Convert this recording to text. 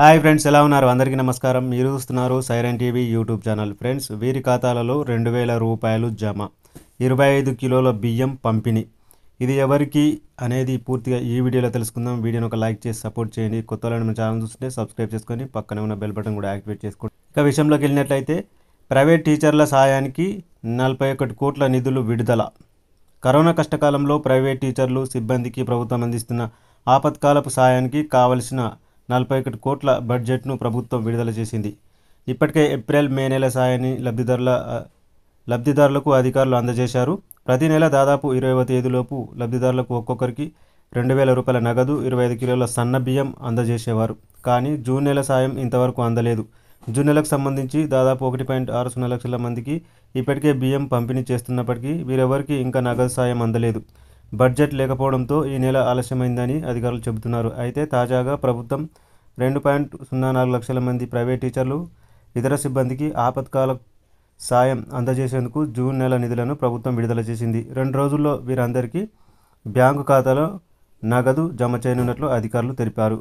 hi friends ఎలా ఉన్నారు అందరికీ నమస్కారం మీరు చూస్తున్నారు siren TV YouTube channel friends వీరి ఖాతాలలో రెండు వేల రూపాయలు జమ ఇరవై ఐదు కిలోల బియ్యం పంపిణీ ఇది ఎవరికి అనేది పూర్తిగా ఈ వీడియోలో తెలుసుకుందాం వీడియోని ఒక లైక్ చేసి సపోర్ట్ చేయండి కొత్త మన ఛానల్ చూస్తుంటే సబ్స్క్రైబ్ చేసుకొని పక్కనే ఉన్న బెల్ బటన్ కూడా యాక్టివేట్ చేసుకోండి ఇక విషయంలోకి వెళ్ళినట్లయితే ప్రైవేట్ టీచర్ల సాయానికి నలభై ఒకటి కోట్ల నిధులు విడుదల కరోనా కష్టకాలంలో ప్రైవేట్ టీచర్లు సిబ్బందికి ప్రభుత్వం అందిస్తున్న ఆపత్కాలపు సాయానికి కావలసిన నలభై ఒకటి కోట్ల బడ్జెట్ను ప్రభుత్వం విడుదల చేసింది ఇప్పటికే ఏప్రిల్ మే నెల సాయాన్ని లబ్ధిదారుల లబ్ధిదారులకు అధికారులు అందజేశారు ప్రతి నెల దాదాపు ఇరవైవ తేదీలోపు లబ్ధిదారులకు ఒక్కొక్కరికి రెండు వేల రూపాయల నగదు ఇరవై ఐదు కిలోల సన్న బియ్యం అందజేసేవారు కానీ జూన్ నెల సాయం ఇంతవరకు అందలేదు జూన్ నెలకు సంబంధించి దాదాపు ఒకటి పాయింట్ ఆరు సున్నా లక్షల మందికి ఇప్పటికే బియ్యం పంపిణీ చేస్తున్నప్పటికీ వీరెవరికి ఇంకా నగదు సాయం అందలేదు బడ్జెట్ లేకపోవడంతో ఈ నెల ఆలస్యమైందని అధికారులు చెబుతున్నారు అయితే తాజాగా ప్రభుత్వం రెండు పాయింట్ సున్నా నాలుగు లక్షల మంది ప్రైవేట్ టీచర్లు ఇతర సిబ్బందికి ఆపత్కాల సాయం అందజేసేందుకు జూన్ నెల నిధులను ప్రభుత్వం విడుదల చేసింది రెండు రోజుల్లో వీరందరికీ బ్యాంకు ఖాతాలో నగదు జమ చేయనున్నట్లు అధికారులు తెలిపారు